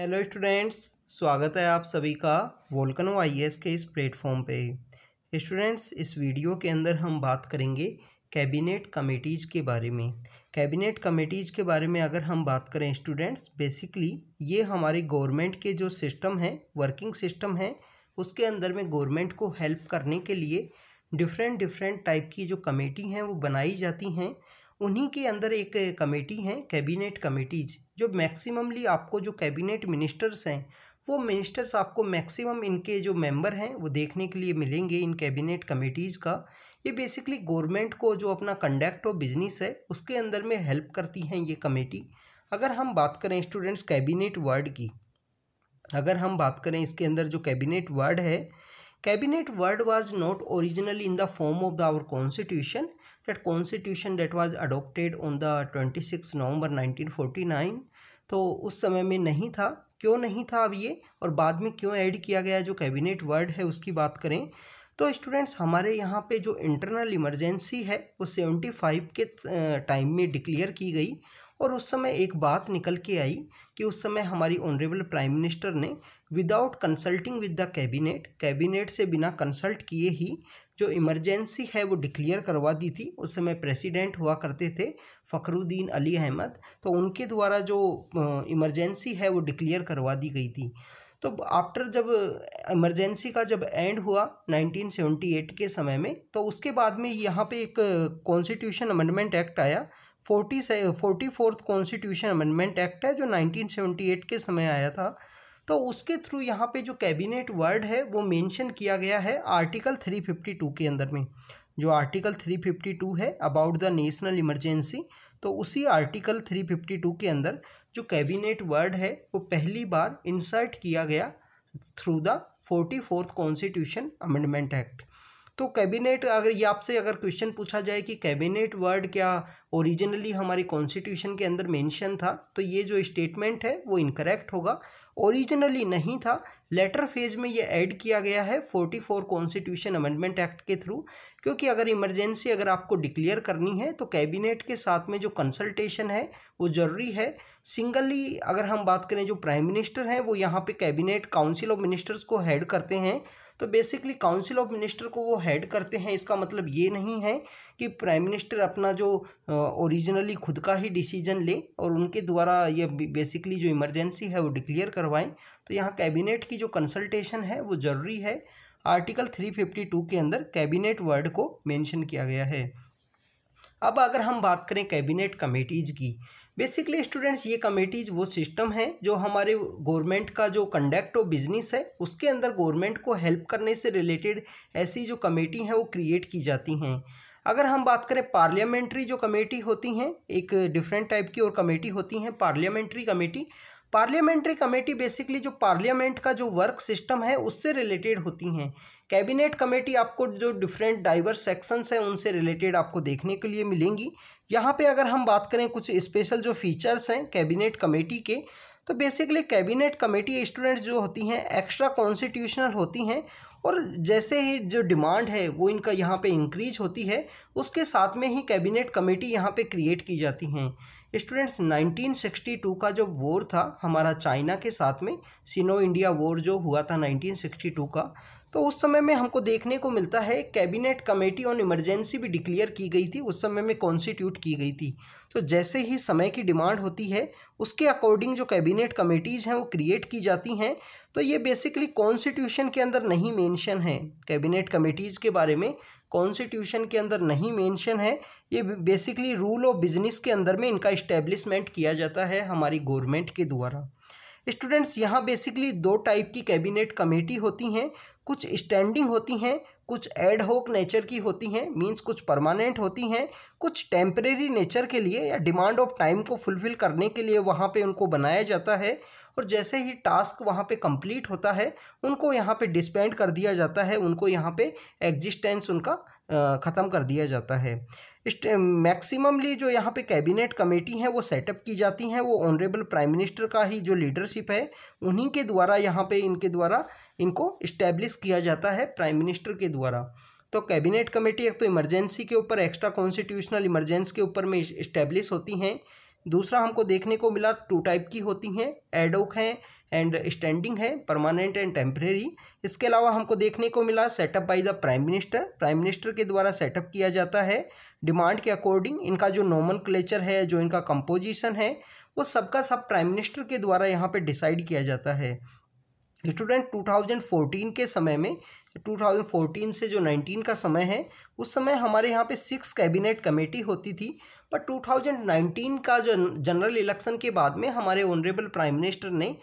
hello students स्वागत है आप सभी का वोल्कनो आईएएस के इस प्लेटफॉर्म पे स्टूडेंट्स इस वीडियो के अंदर हम बात करेंगे कैबिनेट कमेटीज़ के बारे में कैबिनेट कमेटीज़ के बारे में अगर हम बात करें स्टूडेंट्स बेसिकली ये हमारे गवर्नमेंट के जो सिस्टम है वर्किंग सिस्टम है उसके अंदर में गवर्नमेंट को हेल्प करने के लिए डिफरेंट डिफरेंट टाइप की जो कमेटी हैं वो बनाई जाती हैं उन्हीं के अंदर एक कमेटी है कैबिनेट कमेटीज जो मैक्सिममली आपको जो कैबिनेट मिनिस्टर्स हैं वो मिनिस्टर्स आपको मैक्सिमम इनके जो मेंबर हैं वो देखने के लिए मिलेंगे इन कैबिनेट कमेटीज़ का ये बेसिकली गवर्नमेंट को जो अपना कंडक्ट और बिजनेस है उसके अंदर में हेल्प करती हैं ये कमेटी अगर हम बात करें स्टूडेंट्स कैबिनेट वर्ड की अगर हम बात करें इसके अंदर जो कैबिनेट वर्ड है cabinet word was not originally in the form of our constitution that constitution that was adopted on the 26 November 1949 तो उस समय में नहीं था क्यों नहीं था अब ये और बाद में क्यों ऐड किया गया जो कैबिनेट वर्ड है उसकी बात करें तो स्टूडेंट्स हमारे यहाँ पे जो इंटरनल इमरजेंसी है वो 75 के टाइम में डिक्लेयर की गई और उस समय एक बात निकल के आई कि उस समय हमारी ऑनरेबल प्राइम मिनिस्टर ने without consulting with the cabinet cabinet से बिना कंसल्ट किए ही जो इमरजेंसी है वो डिक्लेयर करवा दी थी उस समय प्रेसिडेंट हुआ करते थे फ़खरुद्दीन अली अहमद तो उनके द्वारा जो इमरजेंसी है वो डिक्लेयर करवा दी गई थी तो आफ्टर जब इमरजेंसी का जब एंड हुआ 1978 के समय में तो उसके बाद में यहाँ पे एक कॉन्स्टिट्यूशन अमेंडमेंट एक्ट आया फोर्टी से forty fourth constitution amendment act है जो 1978 के समय आया था तो उसके थ्रू यहाँ पे जो कैबिनेट वर्ड है वो मेंशन किया गया है आर्टिकल 352 के अंदर में जो आर्टिकल 352 है अबाउट द नेशनल इमरजेंसी तो उसी आर्टिकल 352 के अंदर जो कैबिनेट वर्ड है वो पहली बार इंसर्ट किया गया through the forty fourth constitution amendment act तो कैबिनेट अगर ये आपसे अगर क्वेश्चन पूछा जाए कि कैबिनेट वर्ड क्या ओरिजिनली हमारे कॉन्स्टिट्यूशन के अंदर मेंशन था तो ये जो स्टेटमेंट है वो इनकरेक्ट होगा ओरिजिनली नहीं था लेटर फेज में ये ऐड किया गया है 44 कॉन्स्टिट्यूशन अमेंडमेंट एक्ट के थ्रू क्योंकि अगर इमरजेंसी अगर आपको डिक्लेयर करनी है तो कैबिनेट के साथ में जो कंसल्टेशन है वो ज़रूरी है सिंगली अगर हम बात करें जो प्राइम मिनिस्टर हैं वो यहाँ पे कैबिनेट काउंसिल ऑफ मिनिस्टर्स को हेड करते हैं तो बेसिकली काउंसिल ऑफ मिनिस्टर को वो हेड करते हैं इसका मतलब ये नहीं है कि प्राइम मिनिस्टर अपना जो ओरिजिनली खुद का ही डिसीजन ले और उनके द्वारा ये बेसिकली जो इमरजेंसी है वो डिक्लेयर करवाएं तो यहाँ कैबिनेट की जो कंसल्टेशन है वो ज़रूरी है आर्टिकल थ्री फिफ्टी टू के अंदर कैबिनेट वर्ड को मेंशन किया गया है अब अगर हम बात करें कैबिनेट कमेटीज़ की बेसिकली स्टूडेंट्स ये कमेटीज़ वो सिस्टम है जो हमारे गवर्नमेंट का जो कंडक्ट और बिजनेस है उसके अंदर गवर्नमेंट को हेल्प करने से रिलेटेड ऐसी जो कमेटी हैं वो क्रिएट की जाती हैं अगर हम बात करें पार्लियामेंट्री जो कमेटी होती हैं एक डिफरेंट टाइप की और कमेटी होती हैं parliamentary committee parliamentary committee basically जो पार्लियामेंट का जो वर्क सिस्टम है उससे रिलेटेड होती हैं कैबिनेट कमेटी आपको जो डिफरेंट डाइवर्स सेक्शंस हैं उनसे रिलेटेड आपको देखने के लिए मिलेंगी यहाँ पे अगर हम बात करें कुछ स्पेशल जो फीचर्स हैं कैबिनेट कमेटी के तो बेसिकली कैबिनेट कमेटी स्टूडेंट्स जो होती हैं एक्स्ट्रा कॉन्स्टिट्यूशनल होती हैं और जैसे ही जो डिमांड है वो इनका यहाँ पे इंक्रीज होती है उसके साथ में ही कैबिनेट कमेटी यहाँ पे क्रिएट की जाती हैं स्टूडेंट्स 1962 का जो वॉर था हमारा चाइना के साथ में सिनो इंडिया वॉर जो हुआ था 1962 का तो उस समय में हमको देखने को मिलता है कैबिनेट कमेटी ऑन इमरजेंसी भी डिक्लेयर की गई थी उस समय में कॉन्स्टिट्यूट की गई थी तो जैसे ही समय की डिमांड होती है उसके अकॉर्डिंग जो कैबिनेट कमेटीज़ हैं वो क्रिएट की जाती हैं तो ये बेसिकली कॉन्स्टिट्यूशन के अंदर नहीं मेंशन है कैबिनेट कमेटीज़ के बारे में कॉन्स्टिट्यूशन के अंदर नहीं मेंशन है ये बेसिकली रूल ऑफ बिजनेस के अंदर में इनका इस्टेब्लिशमेंट किया जाता है हमारी गवर्नमेंट के द्वारा स्टूडेंट्स यहाँ बेसिकली दो टाइप की कैबिनेट कमेटी होती हैं कुछ स्टैंडिंग होती हैं कुछ एड होक नेचर की होती हैं मींस कुछ परमानेंट होती हैं कुछ टेम्परेरी नेचर के लिए या डिमांड ऑफ टाइम को फुलफ़िल करने के लिए वहाँ पे उनको बनाया जाता है और जैसे ही टास्क वहाँ पे कंप्लीट होता है उनको यहाँ पे डिस्पेंड कर दिया जाता है उनको यहाँ पे एग्जिस्टेंस उनका ख़त्म कर दिया जाता है मैक्सिममली जो यहाँ पे कैबिनेट कमेटी हैं वो सेटअप की जाती हैं वो ऑनरेबल प्राइम मिनिस्टर का ही जो लीडरशिप है उन्हीं के द्वारा यहाँ पे इनके द्वारा इनको इस्टेब्लिश किया जाता है प्राइम मिनिस्टर के द्वारा तो कैबिनेट कमेटी एक तो इमरजेंसी के ऊपर एक्स्ट्रा कॉन्स्टिट्यूशनल इमरजेंसी के ऊपर में इस्टेब्लिश होती हैं दूसरा हमको देखने को मिला टू टाइप की होती हैं एडोक हैं एंड स्टैंडिंग है परमानेंट एंड टेम्परेरी इसके अलावा हमको देखने को मिला setup by the prime minister prime minister के द्वारा सेटअप किया जाता है डिमांड के अकॉर्डिंग इनका जो नॉमन है जो इनका कंपोजिशन है वो सबका सब प्राइम मिनिस्टर के द्वारा यहाँ पर डिसाइड किया जाता है स्टूडेंट टू के समय में 2014 से जो 19 का समय है उस समय हमारे यहाँ पे सिक्स कैबिनेट कमेटी होती थी पर 2019 का जो जनरल इलेक्शन के बाद में हमारे ऑनरेबल प्राइम मिनिस्टर ने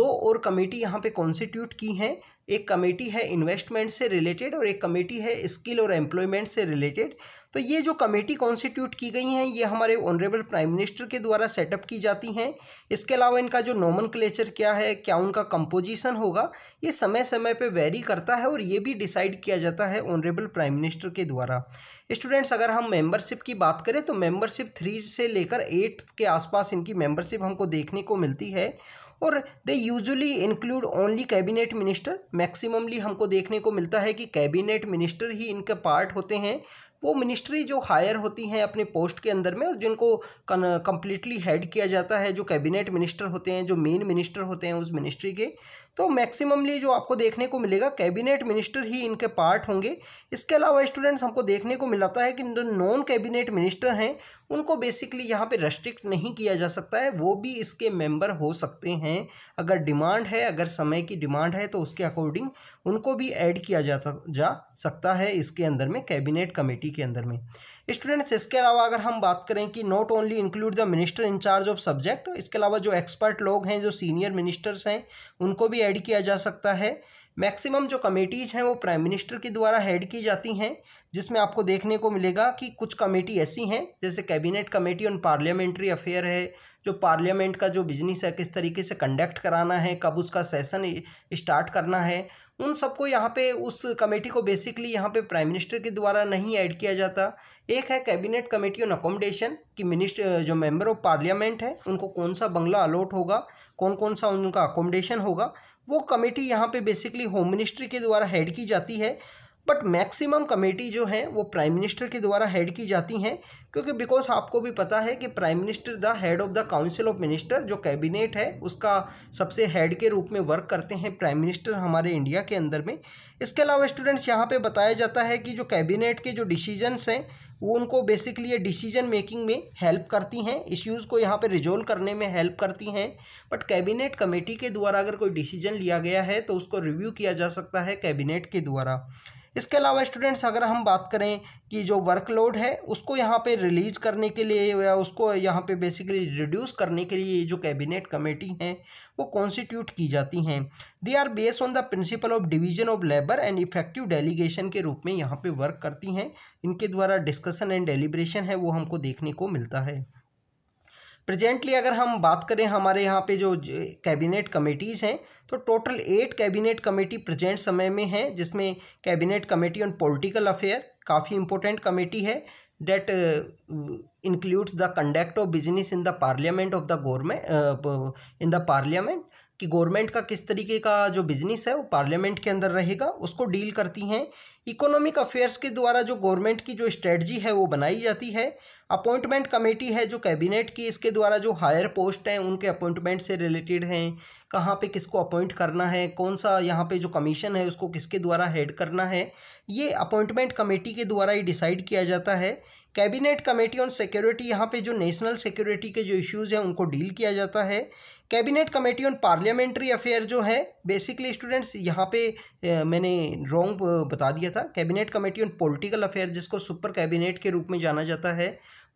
दो और कमेटी यहाँ पे कॉन्स्टिट्यूट की हैं एक कमेटी है इन्वेस्टमेंट से रिलेटेड और एक कमेटी है स्किल और एम्प्लॉयमेंट से रिलेटेड तो ये जो कमेटी कॉन्स्टिट्यूट की गई हैं ये हमारे ऑनरेबल प्राइम मिनिस्टर के द्वारा सेटअप की जाती हैं इसके अलावा इनका जो नॉमन क्या है क्या उनका कंपोजिशन होगा ये समय समय पर वेरी करता है और ये भी डिसाइड किया जाता है ऑनरेबल प्राइम मिनिस्टर के द्वारा स्टूडेंट्स अगर हम मेंबरशिप की बात करें तो मेंबरशिप थ्री से लेकर एट के आसपास इनकी मेंबरशिप हमको देखने को मिलती है और they usually include only cabinet minister maximumly हमको देखने को मिलता है कि कैबिनेट मिनिस्टर ही इनका पार्ट होते हैं वो मिनिस्ट्री जो हायर होती हैं अपने पोस्ट के अंदर में और जिनको कम्प्लीटली हेड किया जाता है जो कैबिनेट मिनिस्टर होते हैं जो मेन मिनिस्टर होते हैं उस मिनिस्ट्री के तो मैक्सिममली जो आपको देखने को मिलेगा कैबिनेट मिनिस्टर ही इनके पार्ट होंगे इसके अलावा स्टूडेंट्स हमको देखने को मिलाता है कि जो नॉन कैबिनेट मिनिस्टर हैं उनको बेसिकली यहाँ पर रेस्ट्रिक्ट नहीं किया जा सकता है वो भी इसके मेम्बर हो सकते हैं अगर डिमांड है अगर समय की डिमांड है तो उसके अकॉर्डिंग उनको भी ऐड किया जा सकता है इसके अंदर में कैबिनेट कमेटी यूपी के अंदर में स्टूडेंट्स इसके अलावा अगर हम बात करें कि not only include the minister incharge of subject इसके अलावा जो एक्सपर्ट लोग हैं जो सीनियर मिनिस्टर्स हैं उनको भी ऐड किया जा सकता है मैक्सिमम जो कमेटीज़ हैं वो प्राइम मिनिस्टर के द्वारा हेड की जाती हैं जिसमें आपको देखने को मिलेगा कि कुछ कमेटी ऐसी हैं जैसे cabinet committee on parliamentary affair है जो पार्लियामेंट का जो बिजनेस है किस तरीके से कंडक्ट कराना है कब उसका सेशन स्टार्ट करना है उन सबको यहाँ पे उस कमेटी को बेसिकली यहाँ पे प्राइम मिनिस्टर के द्वारा नहीं ऐड किया जाता एक है कैबिनेट कमेटी ऑन अकोमोडेशन कि मिनिस्टर जो मेंबर ऑफ पार्लियामेंट है उनको कौन सा बंगला अलॉट होगा कौन कौन सा उनका अकोमोडेशन होगा वो कमेटी यहाँ पे बेसिकली होम मिनिस्ट्री के द्वारा हेड की जाती है बट मैक्सिमम कमेटी जो है वो प्राइम मिनिस्टर के द्वारा हेड की जाती हैं क्योंकि बिकॉज आपको भी पता है कि prime minister the head of the council of minister जो कैबिनेट है उसका सबसे हेड के रूप में वर्क करते हैं प्राइम मिनिस्टर हमारे इंडिया के अंदर में इसके अलावा स्टूडेंट्स यहाँ पे बताया जाता है कि जो कैबिनेट के जो डिसीजनस हैं वो उनको बेसिकली ये डिसीजन मेकिंग में हेल्प करती हैं इश्यूज़ को यहाँ पे रिजोल्व करने में हेल्प करती हैं बट कैबिनेट कमेटी के द्वारा अगर कोई डिसीजन लिया गया है तो उसको रिव्यू किया जा सकता है कैबिनेट के द्वारा इसके अलावा स्टूडेंट्स अगर हम बात करें कि जो वर्कलोड है उसको यहाँ पे रिलीज़ करने के लिए या उसको यहाँ पे बेसिकली रिड्यूस करने के लिए जो कैबिनेट कमेटी हैं वो कॉन्स्टिट्यूट की जाती हैं they are based on the principle of division of labour and effective delegation के रूप में यहाँ पे वर्क करती हैं इनके द्वारा डिस्कशन एंड डेलीब्रेशन है वो हमको देखने को मिलता है प्रेजेंटली अगर हम बात करें हमारे यहाँ पे जो कैबिनेट कमेटीज़ हैं तो total eight cabinet committee present समय में हैं जिसमें cabinet committee on political affair काफ़ी इंपॉर्टेंट कमेटी है that includes the conduct of business in the parliament of the government in the parliament कि गवर्नमेंट का किस तरीके का जो बिजनेस है वो पार्लियामेंट के अंदर रहेगा उसको डील करती हैं इकोनॉमिक अफेयर्स के द्वारा जो गवर्नमेंट की जो स्ट्रेटजी है वो बनाई जाती है अपॉइंटमेंट कमेटी है जो कैबिनेट की इसके द्वारा जो हायर पोस्ट हैं उनके अपॉइंटमेंट से रिलेटेड हैं कहाँ पे किसको अपॉइंट करना है कौन सा यहाँ पे जो कमीशन है उसको किसके द्वारा हेड करना है ये अपॉइंटमेंट कमेटी के द्वारा ही डिसाइड किया जाता है कैबिनेट कमेटी ऑन सिक्योरिटी यहाँ पे जो नेशनल सिक्योरिटी के जो इश्यूज़ हैं उनको डील किया जाता है cabinet committee on parliamentary affair जो है बेसिकली स्टूडेंट्स यहाँ पे मैंने रॉन्ग बता दिया था cabinet committee on political affair जिसको सुपर कैबिनेट के रूप में जाना जाता है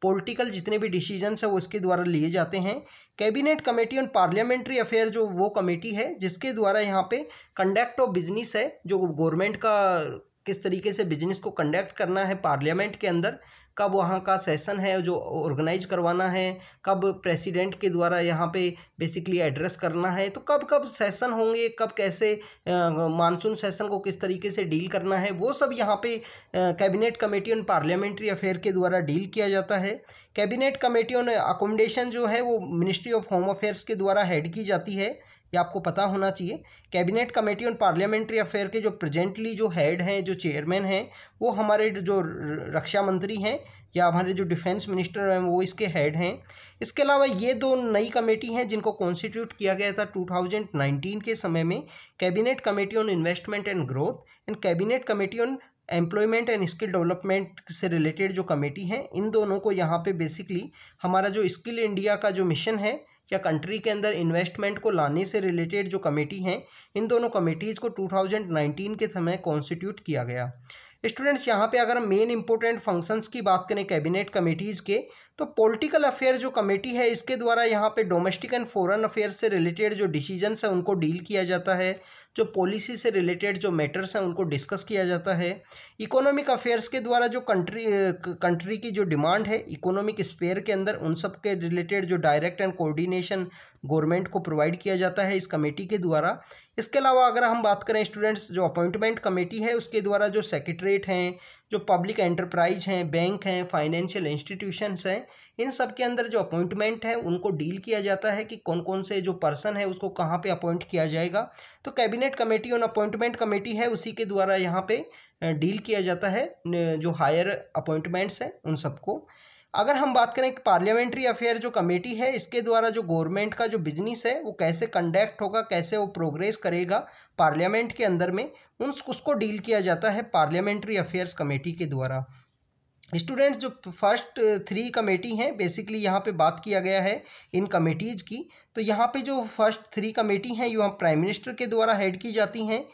पॉलिटिकल जितने भी डिसीजंस हैं वो इसके द्वारा लिए जाते हैं cabinet committee on parliamentary affair जो वो कमेटी है जिसके द्वारा यहाँ पे कंडक्ट ऑफ बिजनेस है जो गवर्नमेंट का किस तरीके से बिजनेस को कंडक्ट करना है पार्लियामेंट के अंदर कब वहाँ का सेशन है जो ऑर्गेनाइज करवाना है कब प्रेसिडेंट के द्वारा यहाँ पे बेसिकली एड्रेस करना है तो कब कब सेशन होंगे कब कैसे मानसून सेशन को किस तरीके से डील करना है वो सब यहाँ पे cabinet committee on parliamentary affair के द्वारा डील किया जाता है कैबिनेट कमेटी ऑन अकोमोडेशन जो है वो मिनिस्ट्री ऑफ होम अफेयर्स के द्वारा हेड की जाती है ये आपको पता होना चाहिए cabinet committee on parliamentary affair के जो प्रेजेंटली जो हेड हैं जो चेयरमैन हैं वो हमारे जो रक्षा मंत्री हैं या हमारे जो डिफेंस मिनिस्टर हैं वो इसके हेड हैं इसके अलावा ये दो नई कमेटी हैं जिनको कॉन्स्टिट्यूट किया गया था 2019 के समय में cabinet committee on investment and growth and cabinet committee on employment and skill development से रिलेटेड जो कमेटी हैं इन दोनों को यहाँ पे बेसिकली हमारा जो स्किल इंडिया का जो मिशन है या कंट्री के अंदर इन्वेस्टमेंट को लाने से रिलेटेड जो कमेटी हैं इन दोनों कमेटीज़ को 2019 के समय कॉन्स्टिट्यूट किया गया स्टूडेंट्स यहाँ पे अगर हम मेन इंपॉर्टेंट फंक्शंस की बात करें कैबिनेट कमेटीज़ के तो पॉलिटिकल अफेयर जो कमेटी है इसके द्वारा यहाँ पे डोमेस्टिक एंड फॉरेन अफेयर से रिलेटेड जो डिसीजंस हैं उनको डील किया जाता है जो पॉलिसी से रिलेटेड जो मैटर्स हैं उनको डिस्कस किया जाता है इकोनॉमिक अफेयर्स के द्वारा जो कंट्री कंट्री की जो डिमांड है इकोनॉमिक स्पेयर के अंदर उन सब के रिलेटेड जो डायरेक्ट एंड कोऑर्डिनेशन गवर्नमेंट को प्रोवाइड किया जाता है इस कमेटी के द्वारा इसके अलावा अगर हम बात करें स्टूडेंट्स जो अपॉइंटमेंट कमेटी है उसके द्वारा जो सेक्रेटरीट हैं जो पब्लिक एंटरप्राइज हैं बैंक हैं फाइनेंशियल इंस्टीट्यूशंस हैं इन सब के अंदर जो अपॉइंटमेंट है उनको डील किया जाता है कि कौन कौन से जो पर्सन है उसको कहाँ पे अपॉइंट किया जाएगा तो cabinet committee on appointment committee है उसी के द्वारा यहाँ पे डील किया जाता है जो हायर अपॉइंटमेंट्स हैं उन सबको अगर हम बात करें कि पार्लियामेंट्री अफेयर जो कमेटी है इसके द्वारा जो गवर्नमेंट का जो बिजनेस है वो कैसे कंडक्ट होगा कैसे वो प्रोग्रेस करेगा पार्लियामेंट के अंदर में उन उसको डील किया जाता है पार्लियामेंट्री अफेयर्स कमेटी के द्वारा स्टूडेंट्स जो फर्स्ट थ्री कमेटी हैं बेसिकली यहाँ पे बात किया गया है इन कमेटीज़ की तो यहाँ पे जो फर्स्ट थ्री कमेटी हैं यहाँ प्राइम मिनिस्टर के द्वारा हेड की जाती हैं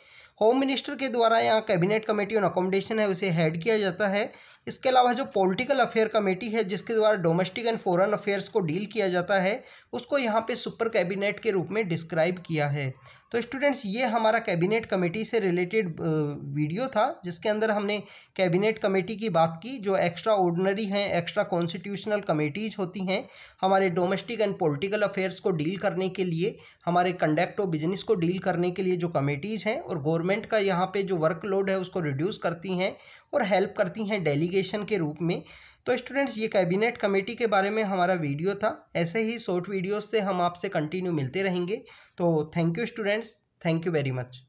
होम मिनिस्टर के द्वारा यहाँ कैबिनेट कमेटी ऑन अकोमोडेशन है उसे हेड किया जाता है इसके अलावा जो पॉलिटिकल अफेयर कमेटी है जिसके द्वारा डोमेस्टिक एंड फॉरेन अफेयर्स को डील किया जाता है उसको यहाँ पे सुपर कैबिनेट के रूप में डिस्क्राइब किया है तो स्टूडेंट्स ये हमारा कैबिनेट कमेटी से रिलेटेड वीडियो था जिसके अंदर हमने कैबिनेट कमेटी की बात की जो एक्स्ट्रा ऑर्डनरी हैं एक्स्ट्रा कॉन्स्टिट्यूशनल कमेटीज़ होती हैं हमारे डोमेस्टिक एंड पॉलिटिकल अफेयर्स को डील करने के लिए हमारे कंडक्ट और बिजनेस को डील करने के लिए जो कमेटीज़ हैं और गवर्नमेंट का यहाँ पर जो वर्कलोड है उसको रिड्यूस करती हैं और हेल्प करती हैं डेलीगेशन के रूप में तो स्टूडेंट्स ये कैबिनेट कमेटी के बारे में हमारा वीडियो था ऐसे ही शॉर्ट वीडियोस से हम आपसे कंटिन्यू मिलते रहेंगे तो thank you students thank you very much